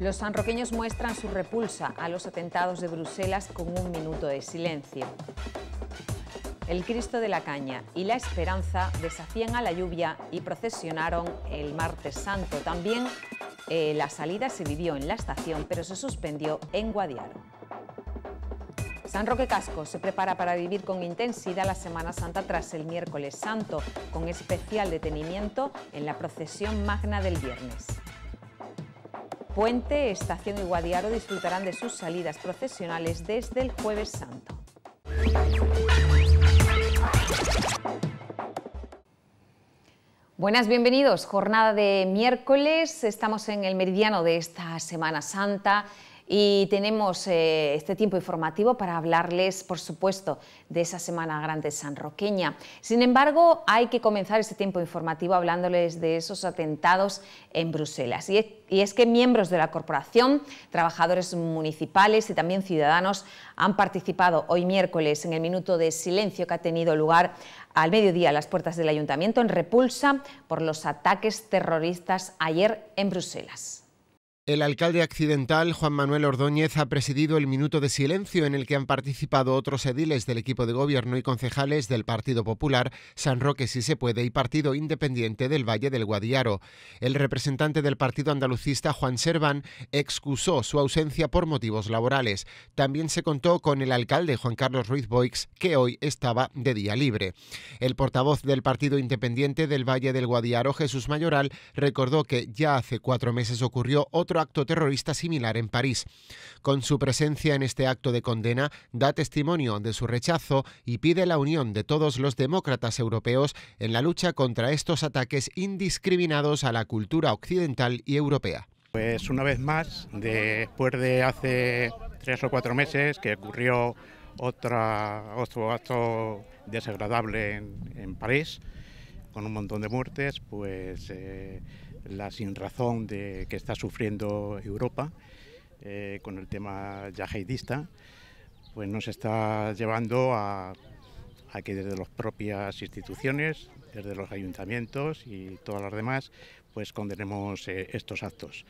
Los sanroqueños muestran su repulsa a los atentados de Bruselas con un minuto de silencio. El Cristo de la Caña y la Esperanza desafían a la lluvia y procesionaron el martes santo. También eh, la salida se vivió en la estación, pero se suspendió en Guadiaro. San Roque Casco se prepara para vivir con intensidad la Semana Santa tras el miércoles santo, con especial detenimiento en la procesión magna del viernes. Puente, Estación y Guadiaro disfrutarán de sus salidas procesionales desde el jueves santo. Buenas, bienvenidos. Jornada de miércoles. Estamos en el meridiano de esta Semana Santa. Y tenemos eh, este tiempo informativo para hablarles, por supuesto, de esa Semana Grande sanroqueña. Sin embargo, hay que comenzar este tiempo informativo hablándoles de esos atentados en Bruselas. Y y es que miembros de la corporación, trabajadores municipales y también ciudadanos han participado hoy miércoles en el minuto de silencio que ha tenido lugar al mediodía a las puertas del ayuntamiento en repulsa por los ataques terroristas ayer en Bruselas. El alcalde accidental, Juan Manuel Ordóñez, ha presidido el minuto de silencio en el que han participado otros ediles del equipo de gobierno y concejales del Partido Popular, San Roque si se puede y Partido Independiente del Valle del Guadiaro. El representante del Partido Andalucista, Juan Serván, excusó su ausencia por motivos laborales. También se contó con el alcalde, Juan Carlos Ruiz Boix, que hoy estaba de día libre. El portavoz del Partido Independiente del Valle del Guadiaro, Jesús Mayoral, recordó que ya hace cuatro meses ocurrió otro acto terrorista similar en París. Con su presencia en este acto de condena, da testimonio de su rechazo y pide la unión de todos los demócratas europeos en la lucha contra estos ataques indiscriminados a la cultura occidental y europea. Pues una vez más, después de hace tres o cuatro meses que ocurrió otra, otro acto desagradable en, París, con un montón de muertes, pues eh, la sinrazón de, que está sufriendo Europa eh, con el tema yihadista, pues nos está llevando a, que desde las propias instituciones, desde los ayuntamientos y todas las demás, pues condenemos eh, estos actos.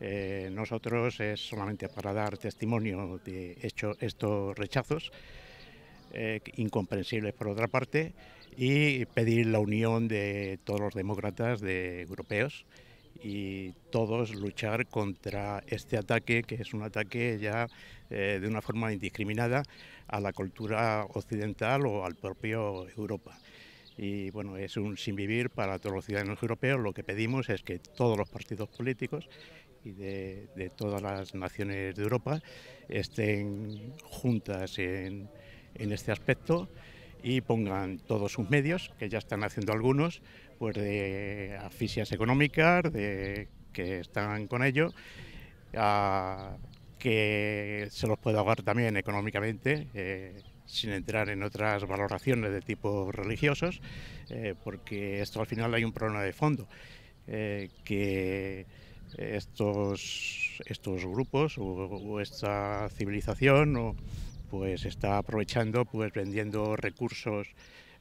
Eh, nosotros es solamente para dar testimonio de hecho estos rechazos, incomprensibles por otra parte, y pedir la unión de todos los demócratas de europeos y todos luchar contra este ataque, que es un ataque ya eh, de una forma indiscriminada a la cultura occidental o al propio Europa. Y bueno, es un sinvivir para todos los ciudadanos europeos. Lo que pedimos es que todos los partidos políticos y de, todas las naciones de Europa estén juntas en, en este aspecto y pongan todos sus medios, que ya están haciendo algunos, pues de asfixias económicas, de que están con ello, que se los pueda ahogar también económicamente, eh, sin entrar en otras valoraciones de tipo religiosos, eh, porque esto al final hay un problema de fondo, eh, que estos, estos grupos o, esta civilización pues está aprovechando, pues vendiendo recursos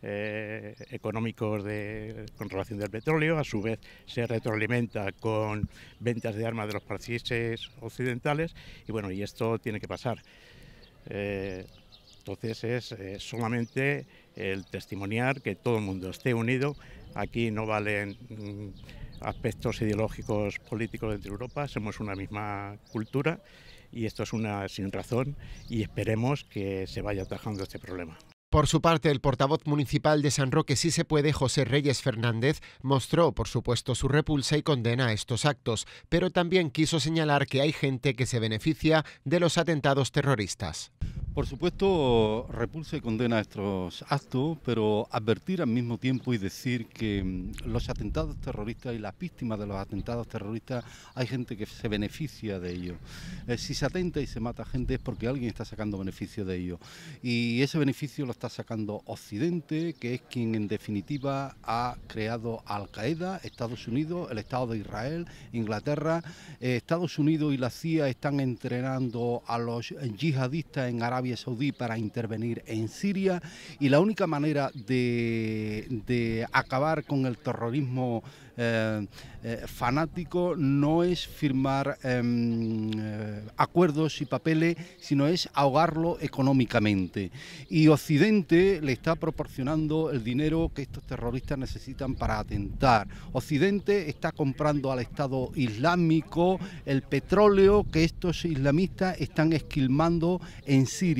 eh, económicos de, con relación del petróleo, a su vez se retroalimenta con ventas de armas de los países occidentales y bueno, y esto tiene que pasar. Eh, entonces es eh, solamente el testimoniar que todo el mundo esté unido. Aquí no valen... Mm, aspectos ideológicos políticos dentro de Europa, somos una misma cultura y esto es una sin razón y esperemos que se vaya atajando este problema. Por su parte, el portavoz municipal de San Roque Sí se puede, José Reyes Fernández, mostró, por supuesto, su repulsa y condena a estos actos, pero también quiso señalar que hay gente que se beneficia de los atentados terroristas. Por supuesto, repulsa y condena estos actos, pero advertir al mismo tiempo y decir que mm, los atentados terroristas y las víctimas de los atentados terroristas hay gente que se beneficia de ellos. Eh, si se atenta y se mata gente es porque alguien está sacando beneficio de ello. Y ese beneficio lo está sacando Occidente, que es quien en definitiva ha creado Al Qaeda, Estados Unidos, el Estado de Israel, Inglaterra. Eh, Estados Unidos y la CIA están entrenando a los yihadistas en Arabia Saudí para intervenir en Siria y la única manera de, de acabar con el terrorismo eh, eh, fanático no es firmar em, eh, acuerdos y papeles, sino es ahogarlo económicamente. Y Occidente le está proporcionando el dinero que estos terroristas necesitan para atentar. Occidente está comprando al Estado Islámico el petróleo que estos islamistas están esquilmando en Siria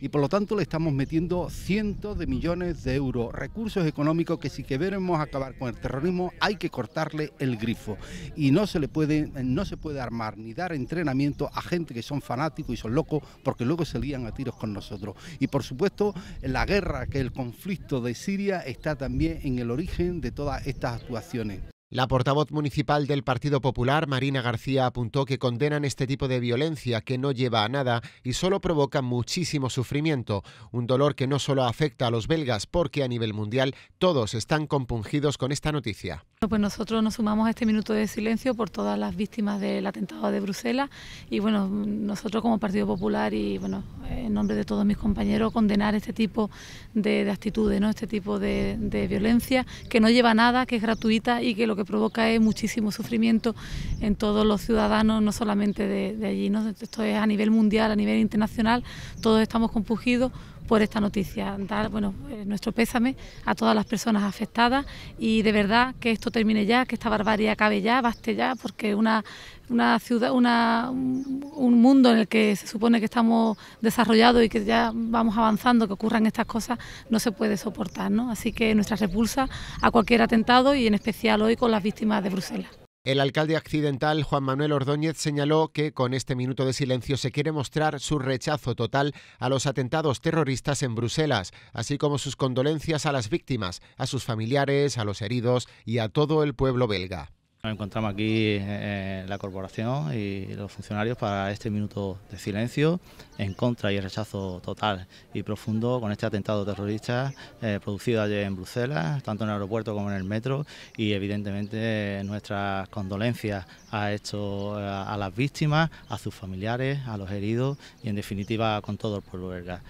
y por lo tanto le estamos metiendo cientos de millones de euros, recursos económicos que si queremos acabar con el terrorismo hay que cortarle el grifo y no se le puede no se puede armar ni dar entrenamiento a gente que son fanáticos y son locos porque luego se a tiros con nosotros. Y por supuesto, la guerra que el conflicto de Siria está también en el origen de todas estas actuaciones. La portavoz municipal del Partido Popular, Marina García, apuntó que condenan este tipo de violencia que no lleva a nada y solo provoca muchísimo sufrimiento, un dolor que no solo afecta a los belgas porque a nivel mundial todos están compungidos con esta noticia. Pues nosotros nos sumamos a este minuto de silencio por todas las víctimas del atentado de Bruselas y bueno, nosotros como Partido Popular y bueno, en nombre de todos mis compañeros condenar este tipo de, actitudes, ¿no? este tipo de, violencia que no lleva a nada, que es gratuita y que lo que que provoca es muchísimo sufrimiento en todos los ciudadanos, no solamente de, allí. ¿no? Esto es a nivel mundial, a nivel internacional, todos estamos compugidos por esta noticia. Dar bueno, eh, nuestro pésame a todas las personas afectadas y de verdad que esto termine ya, que esta barbarie acabe ya, baste ya, porque una una ciudad, una, un mundo en el que se supone que estamos desarrollados y que ya vamos avanzando, que ocurran estas cosas, no se puede soportar. Así que nuestra repulsa a cualquier atentado y en especial hoy con las víctimas de Bruselas. El alcalde accidental Juan Manuel Ordóñez señaló que con este minuto de silencio se quiere mostrar su rechazo total a los atentados terroristas en Bruselas, así como sus condolencias a las víctimas, a sus familiares, a los heridos y a todo el pueblo belga. Nos encontramos aquí en eh, la corporación y los funcionarios para este minuto de silencio en contra y el rechazo total y profundo con este atentado terrorista eh, producido ayer en Bruselas, tanto en el aeropuerto como en el metro y evidentemente eh, nuestras condolencias a, esto, a, las víctimas, a sus familiares, a los heridos y en definitiva con todo el pueblo belga.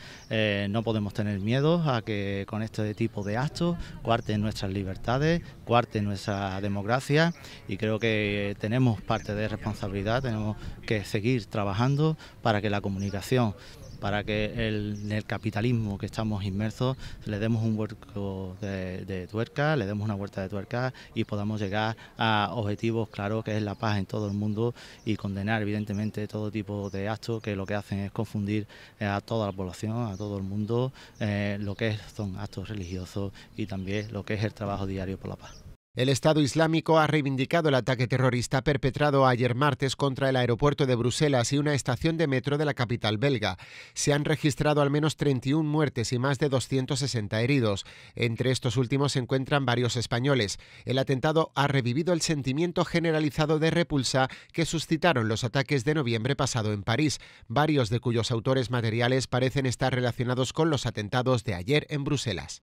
no podemos tener miedo a que con este tipo de actos cuarten nuestras libertades, cuarten nuestra democracia y creo que tenemos parte de responsabilidad, tenemos que seguir trabajando para que la comunicación para que en el capitalismo que estamos inmersos le demos un vuelco de, tuerca, le demos una vuelta de tuerca y podamos llegar a objetivos claros que es la paz en todo el mundo y condenar evidentemente todo tipo de actos que lo que hacen es confundir eh, a toda la población, a todo el mundo, eh, lo que son actos religiosos y también lo que es el trabajo diario por la paz. El Estado Islámico ha reivindicado el ataque terrorista perpetrado ayer martes contra el aeropuerto de Bruselas y una estación de metro de la capital belga. Se han registrado al menos 31 muertes y más de 260 heridos. Entre estos últimos se encuentran varios españoles. El atentado ha revivido el sentimiento generalizado de repulsa que suscitaron los ataques de noviembre pasado en París, varios de cuyos autores materiales parecen estar relacionados con los atentados de ayer en Bruselas.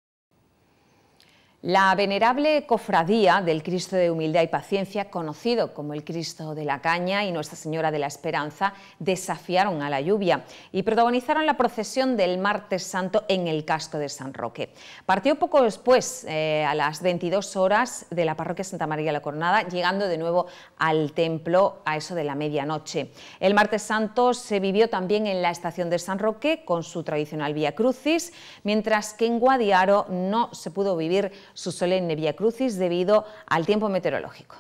La venerable cofradía del Cristo de Humildad y Paciencia, conocido como el Cristo de la Caña y Nuestra Señora de la Esperanza, desafiaron a la lluvia y protagonizaron la procesión del Martes Santo en el casco de San Roque. Partió poco después, eh, a las 22 horas, de la parroquia Santa María la Coronada, llegando de nuevo al templo a eso de la medianoche. El Martes Santo se vivió también en la estación de San Roque con su tradicional Vía Crucis, mientras que en Guadiaro no se pudo vivir su solemne Via Crucis debido al tiempo meteorológico.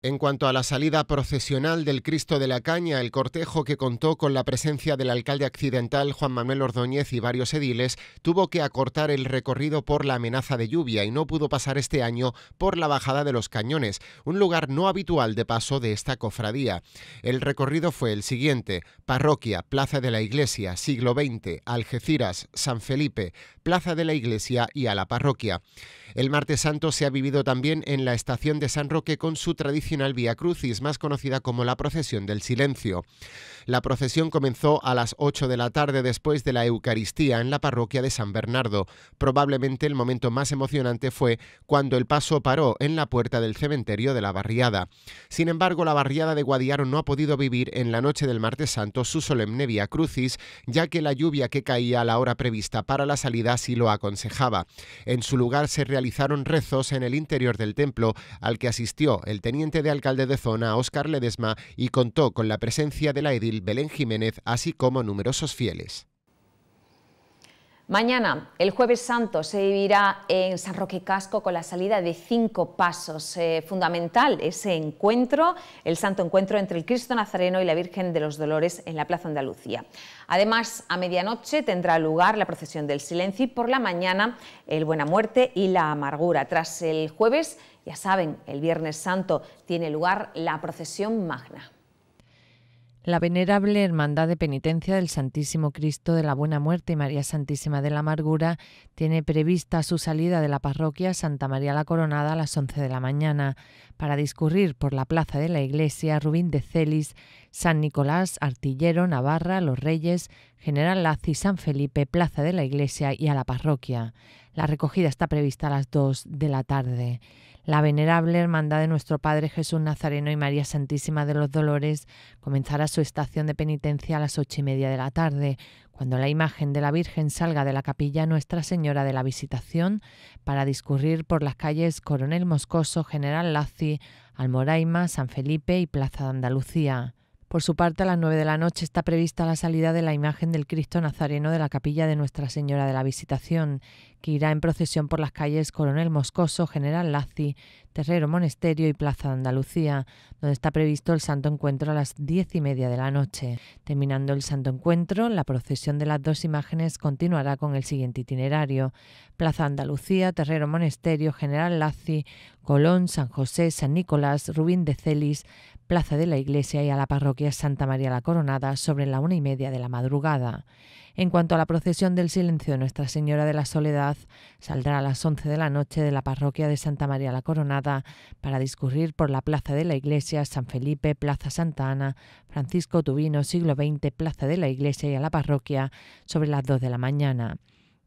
En cuanto a la salida procesional del Cristo de la Caña, el cortejo que contó con la presencia del alcalde accidental Juan Manuel Ordóñez y varios ediles tuvo que acortar el recorrido por la amenaza de lluvia y no pudo pasar este año por la bajada de los cañones, un lugar no habitual de paso de esta cofradía. El recorrido fue el siguiente, Parroquia, Plaza de la Iglesia, siglo XX, Algeciras, San Felipe, Plaza de la Iglesia y a la Parroquia. El martes santo se ha vivido también en la estación de San Roque con su tradicional Vía Crucis, más conocida como la Procesión del Silencio. La procesión comenzó a las 8 de la tarde después de la Eucaristía en la parroquia de San Bernardo. Probablemente el momento más emocionante fue cuando el paso paró en la puerta del cementerio de la barriada. Sin embargo, la barriada de Guadiaro no ha podido vivir en la noche del martes santo su solemne Vía Crucis, ya que la lluvia que caía a la hora prevista para la salida sí lo aconsejaba. En su lugar se realizaron rezos en el interior del templo, al que asistió el teniente de alcalde de zona, Óscar Ledesma, y contó con la presencia de la edil Belén Jiménez, así como numerosos fieles. Mañana, el jueves santo, se vivirá en San Roque Casco con la salida de cinco pasos. Eh, fundamental ese encuentro, el santo encuentro entre el Cristo Nazareno y la Virgen de los Dolores en la Plaza Andalucía. Además, a medianoche tendrá lugar la procesión del silencio y por la mañana el Buena Muerte y la Amargura. Tras el jueves, ya saben, el Viernes Santo tiene lugar la procesión magna la Venerable Hermandad de Penitencia del Santísimo Cristo de la Buena Muerte y María Santísima de la Amargura tiene prevista su salida de la parroquia Santa María la Coronada a las 11 de la mañana para discurrir por la plaza de la iglesia Rubín de Celis, San Nicolás, Artillero, Navarra, Los Reyes, General y San Felipe, Plaza de la Iglesia y a la parroquia. La recogida está prevista a las 2 de la tarde la venerable Hermandad de nuestro Padre Jesús Nazareno y María Santísima de los Dolores comenzará su estación de penitencia a las ocho y media de la tarde, cuando la imagen de la Virgen salga de la capilla Nuestra Señora de la Visitación para discurrir por las calles Coronel Moscoso, General Lazi, Almoraima, San Felipe y Plaza de Andalucía. Por su parte, a las 9 de la noche está prevista la salida de la imagen del Cristo Nazareno de la capilla de Nuestra Señora de la Visitación, que irá en procesión por las calles Coronel Moscoso, General Lazi, Terrero Monasterio y Plaza de Andalucía, donde está previsto el Santo Encuentro a las diez y media de la noche. Terminando el Santo Encuentro, la procesión de las dos imágenes continuará con el siguiente itinerario. Plaza Andalucía, Terrero Monesterio, General Lazi, Colón, San José, San Nicolás, Rubín de Celis, plaza de la iglesia y a la parroquia Santa María la Coronada sobre la una y media de la madrugada. En cuanto a la procesión del silencio de Nuestra Señora de la Soledad, saldrá a las once de la noche de la parroquia de Santa María la Coronada para discurrir por la plaza de la iglesia, San Felipe, Plaza Santa Ana, Francisco Tubino, siglo XX, plaza de la iglesia y a la parroquia sobre las dos de la mañana.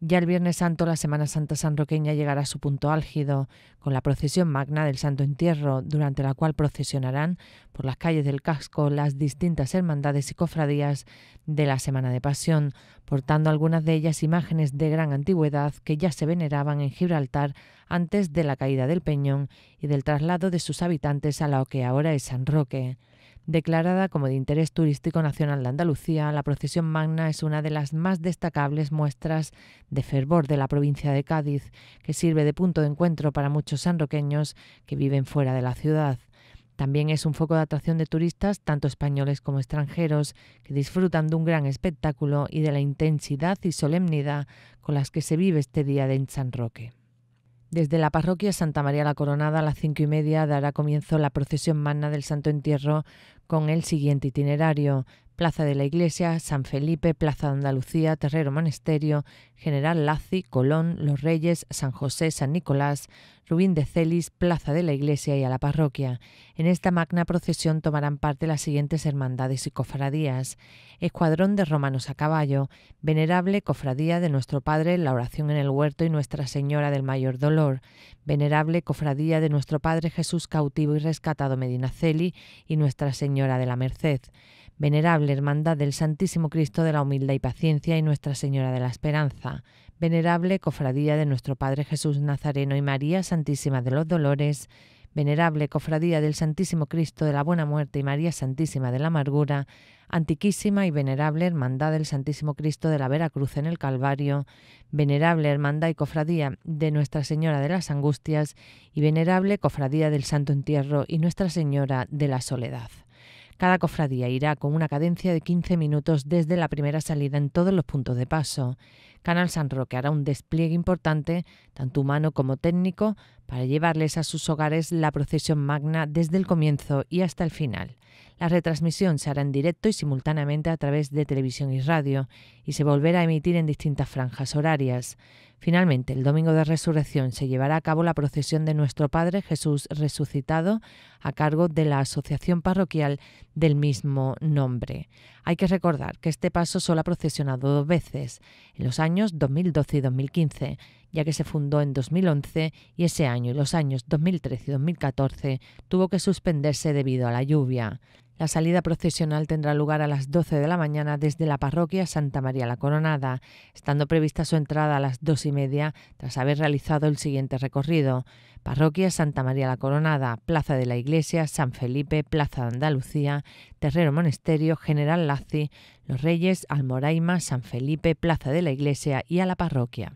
Ya el Viernes Santo, la Semana Santa sanroqueña llegará a su punto álgido con la procesión magna del Santo Entierro, durante la cual procesionarán por las calles del casco las distintas hermandades y cofradías de la Semana de Pasión, portando algunas de ellas imágenes de gran antigüedad que ya se veneraban en Gibraltar antes de la caída del Peñón y del traslado de sus habitantes a lo que ahora es San Roque. Declarada como de interés turístico nacional de Andalucía, la procesión magna es una de las más destacables muestras de fervor de la provincia de Cádiz, que sirve de punto de encuentro para muchos sanroqueños que viven fuera de la ciudad. También es un foco de atracción de turistas, tanto españoles como extranjeros, que disfrutan de un gran espectáculo y de la intensidad y solemnidad con las que se vive este día de San Roque. Desde la parroquia Santa María la Coronada a las cinco y media dará comienzo la procesión magna del Santo Entierro con el siguiente itinerario. Plaza de la Iglesia, San Felipe, Plaza de Andalucía, Terrero Monasterio, General Lazi, Colón, Los Reyes, San José, San Nicolás, Rubín de Celis, Plaza de la Iglesia y a la parroquia. En esta magna procesión tomarán parte las siguientes hermandades y cofradías. Escuadrón de Romanos a Caballo, Venerable Cofradía de Nuestro Padre, la Oración en el Huerto y Nuestra Señora del Mayor Dolor, Venerable Cofradía de Nuestro Padre Jesús Cautivo y Rescatado Medinaceli y Nuestra Señora de la Merced, Venerable Hermandad del Santísimo Cristo de la Humildad y Paciencia y Nuestra Señora de la Esperanza, Venerable Cofradía de nuestro Padre Jesús Nazareno y María Santísima de los Dolores, Venerable Cofradía del Santísimo Cristo de la Buena Muerte y María Santísima de la Amargura, Antiquísima y Venerable Hermandad del Santísimo Cristo de la Vera Cruz en el Calvario, Venerable Hermandad y Cofradía de Nuestra Señora de las Angustias y Venerable Cofradía del Santo Entierro y Nuestra Señora de la Soledad. Cada cofradía irá con una cadencia de 15 minutos desde la primera salida en todos los puntos de paso. Canal San Roque hará un despliegue importante, tanto humano como técnico, para llevarles a sus hogares la procesión magna desde el comienzo y hasta el final. La retransmisión se hará en directo y simultáneamente a través de televisión y radio y se volverá a emitir en distintas franjas horarias. Finalmente, el domingo de resurrección se llevará a cabo la procesión de nuestro Padre Jesús resucitado a cargo de la asociación parroquial del mismo nombre. Hay que recordar que este paso solo ha procesionado dos veces, en los años 2012 y 2015, ya que se fundó en 2011 y ese año y los años 2013 y 2014 tuvo que suspenderse debido a la lluvia. La salida procesional tendrá lugar a las 12 de la mañana desde la parroquia Santa María la Coronada, estando prevista su entrada a las 2 y media tras haber realizado el siguiente recorrido. Parroquia Santa María la Coronada, Plaza de la Iglesia, San Felipe, Plaza de Andalucía, Terrero Monasterio, General Lazi, Los Reyes, Almoraima, San Felipe, Plaza de la Iglesia y a la parroquia.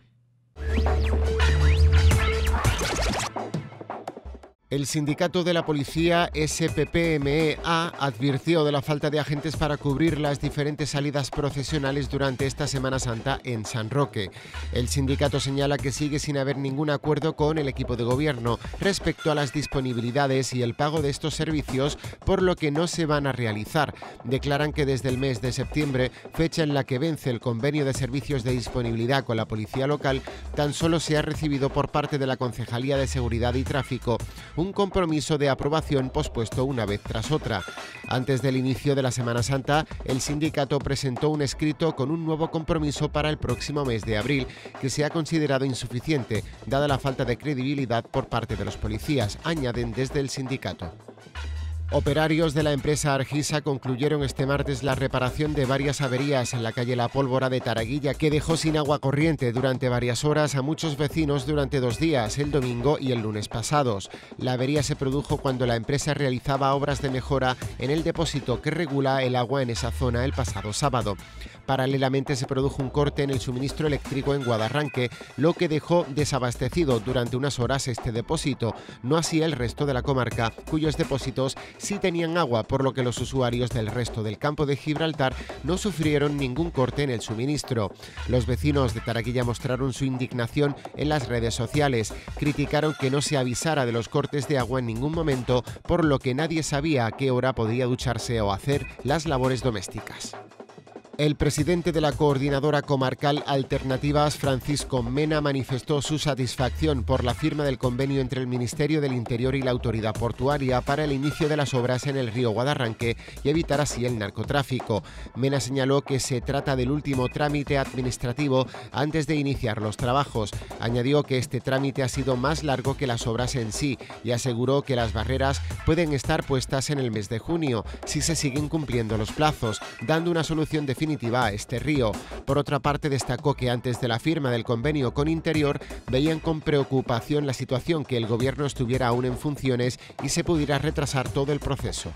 El sindicato de la policía SPPMEA advirtió de la falta de agentes para cubrir las diferentes salidas procesionales durante esta Semana Santa en San Roque. El sindicato señala que sigue sin haber ningún acuerdo con el equipo de gobierno respecto a las disponibilidades y el pago de estos servicios, por lo que no se van a realizar. Declaran que desde el mes de septiembre, fecha en la que vence el convenio de servicios de disponibilidad con la policía local, tan solo se ha recibido por parte de la Concejalía de Seguridad y Tráfico un compromiso de aprobación pospuesto una vez tras otra. Antes del inicio de la Semana Santa, el sindicato presentó un escrito con un nuevo compromiso para el próximo mes de abril, que se ha considerado insuficiente, dada la falta de credibilidad por parte de los policías, añaden desde el sindicato. Operarios de la empresa Argisa concluyeron este martes la reparación de varias averías en la calle La Pólvora de Taraguilla que dejó sin agua corriente durante varias horas a muchos vecinos durante dos días, el domingo y el lunes pasados. La avería se produjo cuando la empresa realizaba obras de mejora en el depósito que regula el agua en esa zona el pasado sábado. Paralelamente se produjo un corte en el suministro eléctrico en Guadarranque, lo que dejó desabastecido durante unas horas este depósito, no así el resto de la comarca, cuyos depósitos sí tenían agua, por lo que los usuarios del resto del campo de Gibraltar no sufrieron ningún corte en el suministro. Los vecinos de Taraquilla mostraron su indignación en las redes sociales, criticaron que no se avisara de los cortes de agua en ningún momento, por lo que nadie sabía a qué hora podía ducharse o hacer las labores domésticas. El presidente de la Coordinadora Comarcal Alternativas, Francisco Mena, manifestó su satisfacción por la firma del convenio entre el Ministerio del Interior y la Autoridad Portuaria para el inicio de las obras en el río Guadarranque y evitar así el narcotráfico. Mena señaló que se trata del último trámite administrativo antes de iniciar los trabajos. Añadió que este trámite ha sido más largo que las obras en sí y aseguró que las barreras pueden estar puestas en el mes de junio si se siguen cumpliendo los plazos, dando una solución definitiva este río. Por otra parte, destacó que antes de la firma del convenio con Interior veían con preocupación la situación que el gobierno estuviera aún en funciones y se pudiera retrasar todo el proceso.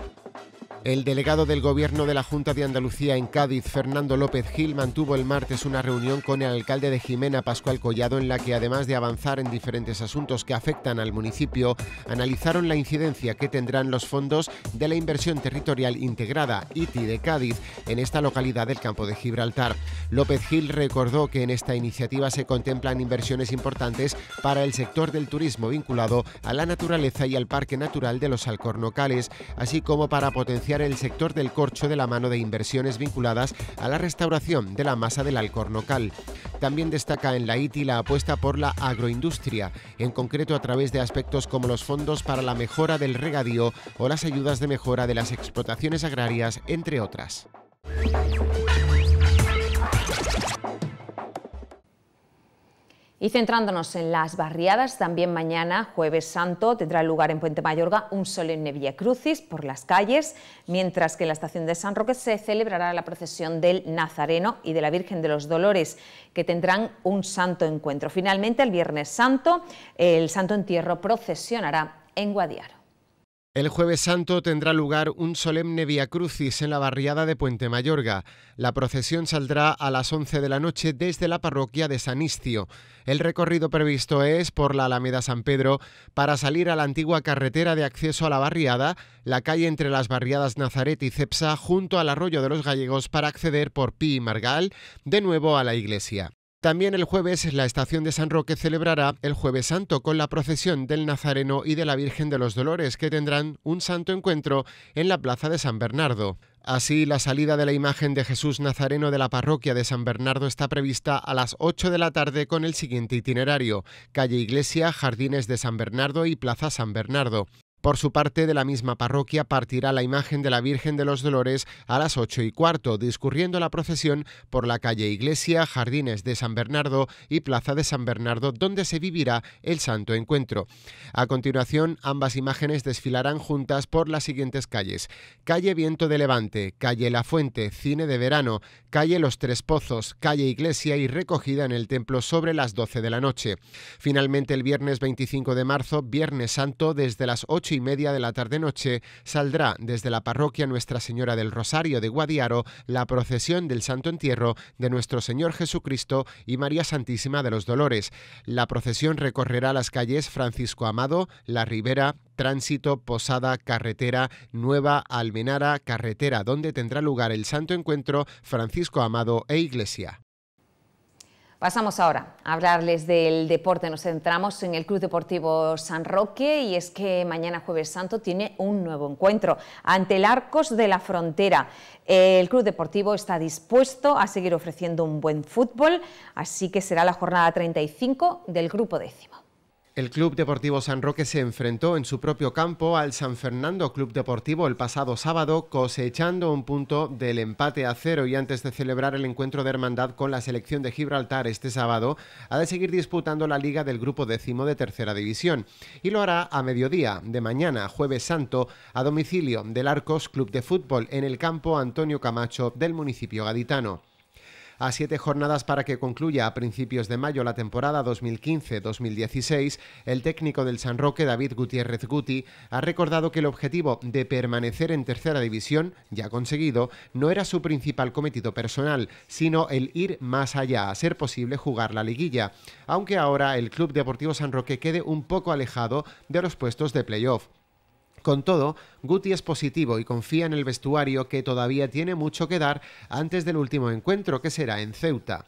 El delegado del Gobierno de la Junta de Andalucía en Cádiz, Fernando López Gil, mantuvo el martes una reunión con el alcalde de Jimena, Pascual Collado, en la que, además de avanzar en diferentes asuntos que afectan al municipio, analizaron la incidencia que tendrán los fondos de la inversión territorial integrada ITI de Cádiz en esta localidad del campo de Gibraltar. López Gil recordó que en esta iniciativa se contemplan inversiones importantes para el sector del turismo vinculado a la naturaleza y al Parque Natural de los Alcornocales, así como para potenciar el sector del corcho de la mano de inversiones vinculadas a la restauración de la masa del alcornocal. También destaca en la ITI la apuesta por la agroindustria, en concreto a través de aspectos como los fondos para la mejora del regadío o las ayudas de mejora de las explotaciones agrarias, entre otras. Y centrándonos en las barriadas, también mañana, jueves santo, tendrá lugar en Puente Mayorga un solemne Via Crucis por las calles, mientras que en la estación de San Roque se celebrará la procesión del Nazareno y de la Virgen de los Dolores, que tendrán un santo encuentro. Finalmente, el viernes santo, el santo entierro procesionará en Guadiaro. El Jueves Santo tendrá lugar un solemne Via Crucis en la barriada de Puente Mayorga. La procesión saldrá a las 11 de la noche desde la parroquia de San Istio. El recorrido previsto es por la Alameda San Pedro para salir a la antigua carretera de acceso a la barriada, la calle entre las barriadas Nazaret y Cepsa, junto al arroyo de los gallegos para acceder por Pi y Margal, de nuevo a la iglesia. También el jueves la estación de San Roque celebrará el Jueves Santo con la procesión del Nazareno y de la Virgen de los Dolores que tendrán un santo encuentro en la Plaza de San Bernardo. Así, la salida de la imagen de Jesús Nazareno de la parroquia de San Bernardo está prevista a las 8 de la tarde con el siguiente itinerario, calle Iglesia, Jardines de San Bernardo y Plaza San Bernardo. Por su parte, de la misma parroquia partirá la imagen de la Virgen de los Dolores a las ocho y cuarto, discurriendo la procesión por la calle Iglesia, Jardines de San Bernardo y Plaza de San Bernardo, donde se vivirá el Santo Encuentro. A continuación, ambas imágenes desfilarán juntas por las siguientes calles. Calle Viento de Levante, Calle La Fuente, Cine de Verano, Calle Los Tres Pozos, Calle Iglesia y recogida en el templo sobre las 12 de la noche. Finalmente, el viernes 25 de marzo, Viernes Santo, desde las 8 y media de la tarde-noche saldrá desde la parroquia Nuestra Señora del Rosario de Guadiaro la procesión del Santo Entierro de Nuestro Señor Jesucristo y María Santísima de los Dolores. La procesión recorrerá las calles Francisco Amado, La Ribera, Tránsito, Posada, Carretera, Nueva Almenara, Carretera, donde tendrá lugar el Santo Encuentro Francisco Amado e Iglesia. Pasamos ahora a hablarles del deporte. Nos centramos en el Club Deportivo San Roque y es que mañana jueves santo tiene un nuevo encuentro ante el Arcos de la Frontera. El Club Deportivo está dispuesto a seguir ofreciendo un buen fútbol, así que será la jornada 35 del grupo décimo. El Club Deportivo San Roque se enfrentó en su propio campo al San Fernando Club Deportivo el pasado sábado, cosechando un punto del empate a cero y antes de celebrar el encuentro de hermandad con la selección de Gibraltar este sábado, ha de seguir disputando la liga del grupo décimo de tercera división y lo hará a mediodía de mañana, jueves santo, a domicilio del Arcos Club de Fútbol en el campo Antonio Camacho del municipio gaditano a siete jornadas para que concluya a principios de mayo la temporada 2015-2016, el técnico del San Roque, David Gutiérrez Guti, ha recordado que el objetivo de permanecer en tercera división, ya conseguido, no era su principal cometido personal, sino el ir más allá, a ser posible jugar la liguilla, aunque ahora el Club Deportivo San Roque quede un poco alejado de los puestos de playoff. Con todo, Guti es positivo y confía en el vestuario que todavía tiene mucho que dar antes del último encuentro, que será en Ceuta.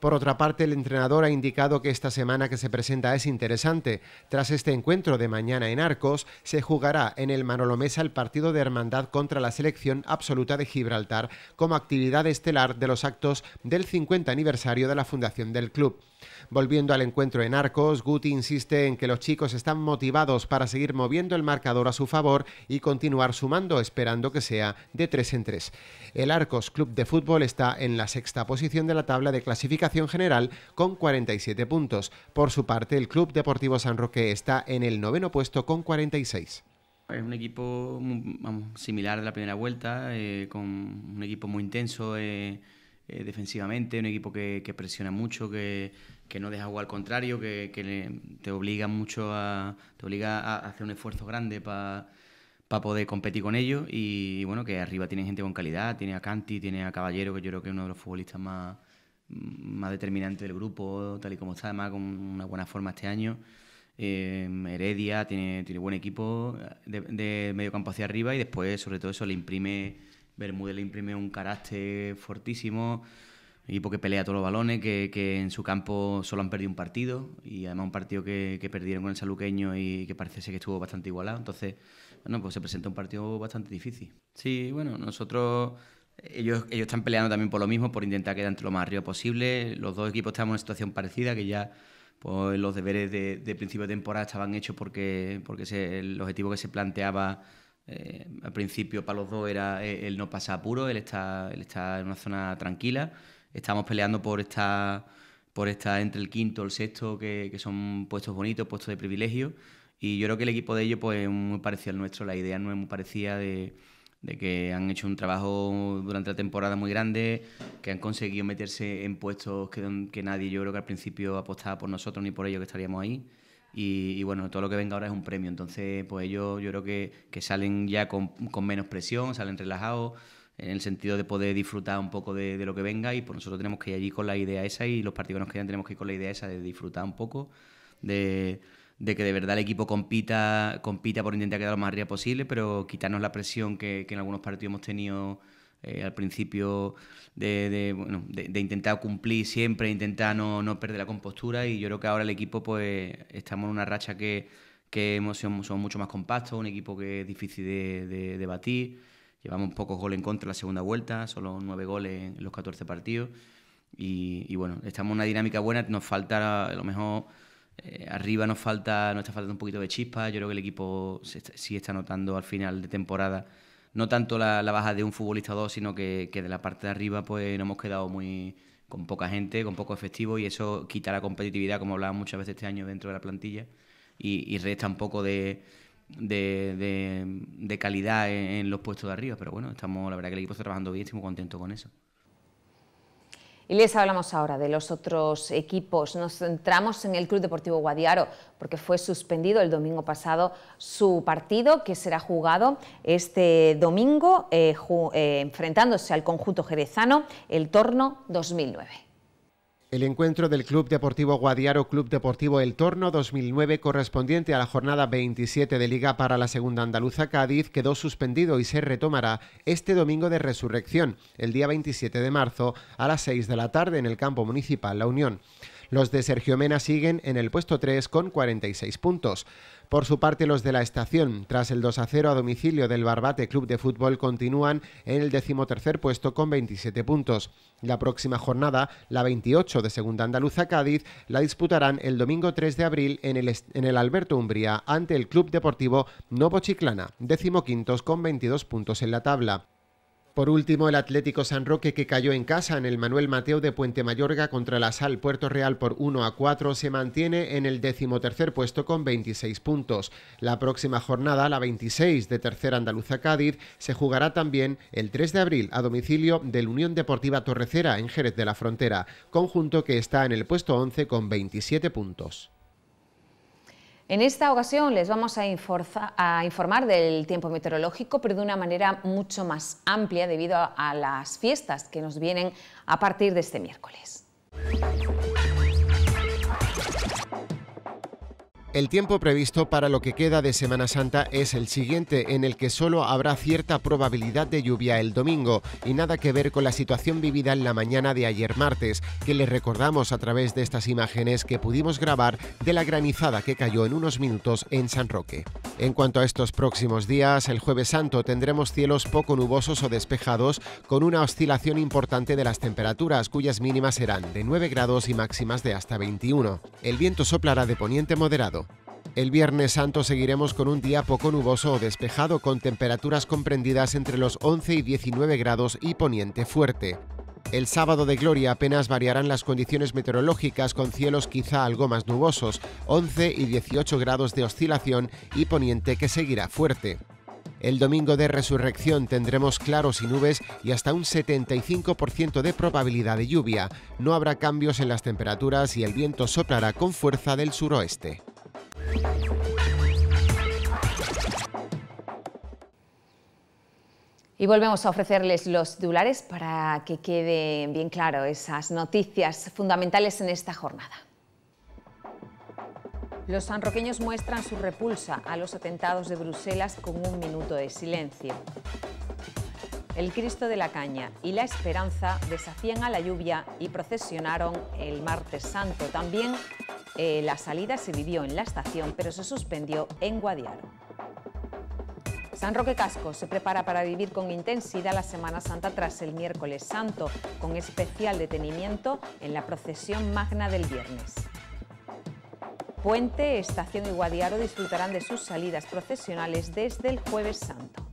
Por otra parte, el entrenador ha indicado que esta semana que se presenta es interesante. Tras este encuentro de mañana en Arcos, se jugará en el Manolomesa el partido de hermandad contra la selección absoluta de Gibraltar como actividad estelar de los actos del 50 aniversario de la fundación del club. Volviendo al encuentro en Arcos, Guti insiste en que los chicos están motivados para seguir moviendo el marcador a su favor y continuar sumando, esperando que sea de 3 en 3. El Arcos Club de Fútbol está en la sexta posición de la tabla de clasificación general con 47 puntos. Por su parte, el Club Deportivo San Roque está en el noveno puesto con 46. Es un equipo similar de la primera vuelta, eh, con un equipo muy intenso. Eh, eh, defensivamente, un equipo que, presiona mucho, que, no deja jugar al contrario, que, te obliga mucho a, te obliga a hacer un esfuerzo grande para poder competir con ellos y, bueno, que arriba tiene gente con calidad, tiene a Canti, tiene a Caballero, que yo creo que es uno de los futbolistas más, más determinantes del grupo, tal y como está, además con una buena forma este año. Eh, Heredia tiene, tiene buen equipo eh, de, de medio campo hacia arriba y después, sobre todo eso, le imprime Bermúdez le imprime un carácter fortísimo, y porque pelea todos los balones, que, en su campo solo han perdido un partido y además un partido que, perdieron con el saluqueño y que parece ser que estuvo bastante igualado. Entonces, bueno, pues se presenta un partido bastante difícil. Sí, bueno, nosotros, ellos, ellos están peleando también por lo mismo, por intentar quedar entre lo más arriba posible. Los dos equipos estamos en una situación parecida que ya... Pues los deberes de, principio de temporada estaban hechos porque, porque se, el objetivo que se planteaba eh, al principio para los dos era él eh, no pasa puro él está, él está en una zona tranquila. Estamos peleando por esta, por esta entre el quinto y el sexto, que, son puestos bonitos, puestos de privilegio. Y yo creo que el equipo de ellos pues, es muy parecido al nuestro. La idea no es muy parecida de, que han hecho un trabajo durante la temporada muy grande, que han conseguido meterse en puestos que, que nadie yo creo que al principio apostaba por nosotros ni por ellos que estaríamos ahí. Y, bueno, todo lo que venga ahora es un premio. Entonces, pues ellos yo creo que, salen ya con, menos presión, salen relajados, en el sentido de poder disfrutar un poco de, lo que venga. Y pues nosotros tenemos que ir allí con la idea esa y los partidos que nos quedan tenemos que ir con la idea esa de disfrutar un poco, de, que de verdad el equipo compita, compita por intentar quedar lo más arriba posible, pero quitarnos la presión que en algunos partidos hemos tenido eh, al principio de, bueno, de, intentar cumplir siempre, intentar no, perder la compostura y yo creo que ahora el equipo pues estamos en una racha que, hemos, somos mucho más compactos, un equipo que es difícil de, batir, llevamos pocos goles en contra en la segunda vuelta, solo nueve goles en los 14 partidos y, bueno, estamos en una dinámica buena, nos falta a lo mejor... Eh, arriba nos falta, nos está faltando un poquito de chispa. Yo creo que el equipo sí está notando al final de temporada no tanto la, baja de un futbolista o dos, sino que, de la parte de arriba pues nos hemos quedado muy con poca gente, con poco efectivo y eso quita la competitividad, como hablaba muchas veces este año dentro de la plantilla y, resta un poco de, de, calidad en, los puestos de arriba. Pero bueno, estamos la verdad que el equipo está trabajando bien, estoy muy contento con eso. Y les hablamos ahora de los otros equipos. Nos centramos en el Club Deportivo Guadiaro, porque fue suspendido el domingo pasado su partido, que será jugado este domingo, eh, eh, enfrentándose al conjunto jerezano, el torno 2009. El encuentro del Club Deportivo Guadiaro Club Deportivo El Torno 2009 correspondiente a la jornada 27 de Liga para la Segunda Andaluza Cádiz quedó suspendido y se retomará este domingo de resurrección, el día 27 de marzo a las 6 de la tarde en el campo municipal La Unión. Los de Sergio Mena siguen en el puesto 3 con 46 puntos. Por su parte, los de la estación, tras el 2 a 0 a domicilio del Barbate Club de Fútbol, continúan en el decimotercer puesto con 27 puntos. La próxima jornada, la 28 de Segunda Andaluza Cádiz, la disputarán el domingo 3 de abril en el, Alberto Umbria, ante el Club Deportivo Novo Chiclana, quintos con 22 puntos en la tabla. Por último, el Atlético San Roque que cayó en casa en el Manuel Mateo de Puente Mayorga contra la Sal Puerto Real por 1 a 4 se mantiene en el decimotercer puesto con 26 puntos. La próxima jornada, la 26 de Tercer Andaluza Cádiz, se jugará también el 3 de abril a domicilio del Unión Deportiva Torrecera en Jerez de la Frontera, conjunto que está en el puesto 11 con 27 puntos. En esta ocasión les vamos a, informar del tiempo meteorológico, pero de una manera mucho más amplia debido a las fiestas que nos vienen a partir de este miércoles. El tiempo previsto para lo que queda de Semana Santa es el siguiente, en el que solo habrá cierta probabilidad de lluvia el domingo y nada que ver con la situación vivida en la mañana de ayer martes, que le recordamos a través de estas imágenes que pudimos grabar de la granizada que cayó en unos minutos en San Roque. En cuanto a estos próximos días, el jueves santo tendremos cielos poco nubosos o despejados con una oscilación importante de las temperaturas, cuyas mínimas serán de 9 grados y máximas de hasta 21. El viento soplará de poniente moderado. El Viernes Santo seguiremos con un día poco nuboso o despejado con temperaturas comprendidas entre los 11 y 19 grados y poniente fuerte. El sábado de gloria apenas variarán las condiciones meteorológicas con cielos quizá algo más nubosos, 11 y 18 grados de oscilación y poniente que seguirá fuerte. El domingo de resurrección tendremos claros y nubes y hasta un 75% de probabilidad de lluvia. No habrá cambios en las temperaturas y el viento soplará con fuerza del suroeste. Y volvemos a ofrecerles los titulares para que queden bien claro esas noticias fundamentales en esta jornada. Los sanroqueños muestran su repulsa a los atentados de Bruselas con un minuto de silencio el Cristo de la Caña y la Esperanza desafían a la lluvia y procesionaron el martes santo. También eh, la salida se vivió en la estación, pero se suspendió en Guadiaro. San Roque Casco se prepara para vivir con intensidad la Semana Santa tras el miércoles santo, con especial detenimiento en la procesión magna del viernes. Puente, Estación y Guadiaro disfrutarán de sus salidas procesionales desde el jueves santo.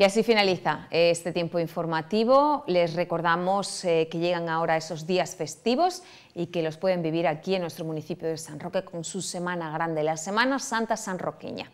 Y así finaliza eh, este tiempo informativo. Les recordamos eh, que llegan ahora esos días festivos y que los pueden vivir aquí en nuestro municipio de San Roque con su Semana Grande, la Semana Santa Sanroqueña.